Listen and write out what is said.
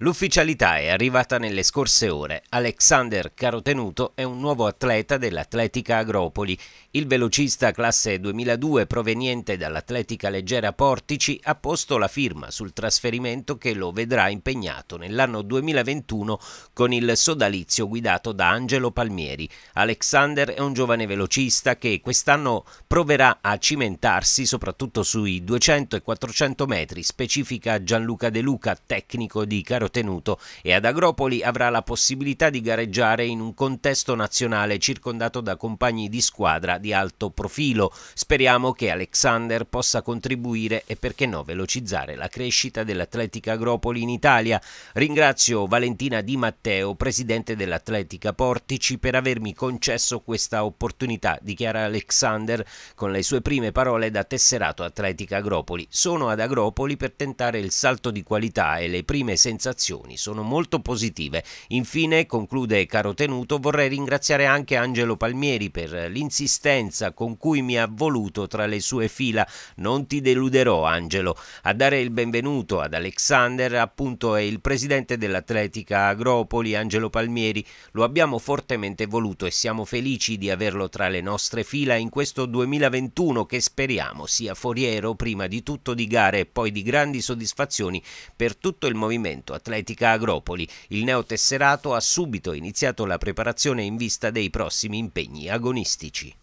L'ufficialità è arrivata nelle scorse ore. Alexander Carotenuto è un nuovo atleta dell'Atletica Agropoli. Il velocista classe 2002 proveniente dall'Atletica Leggera Portici ha posto la firma sul trasferimento che lo vedrà impegnato nell'anno 2021 con il sodalizio guidato da Angelo Palmieri. Alexander è un giovane velocista che quest'anno proverà a cimentarsi soprattutto sui 200 e 400 metri, specifica Gianluca De Luca, tecnico di Carotenuto tenuto e ad Agropoli avrà la possibilità di gareggiare in un contesto nazionale circondato da compagni di squadra di alto profilo. Speriamo che Alexander possa contribuire e perché no velocizzare la crescita dell'Atletica Agropoli in Italia. Ringrazio Valentina Di Matteo, presidente dell'Atletica Portici, per avermi concesso questa opportunità, dichiara Alexander con le sue prime parole da tesserato Atletica Agropoli. Sono ad Agropoli per tentare il salto di qualità e le prime sensazioni valutazioni sono molto positive. Infine, conclude caro Tenuto, vorrei ringraziare anche Angelo Palmieri per l'insistenza con cui mi ha voluto tra le sue fila. Non ti deluderò, Angelo. A dare il benvenuto ad Alexander, appunto, è il presidente dell'Atletica Agropoli, Angelo Palmieri. Lo abbiamo fortemente voluto e siamo felici di averlo tra le nostre fila in questo 2021 che speriamo sia foriero prima di tutto di gare e poi di grandi soddisfazioni per tutto il movimento atletico Atletica Agropoli. Il neotesserato ha subito iniziato la preparazione in vista dei prossimi impegni agonistici.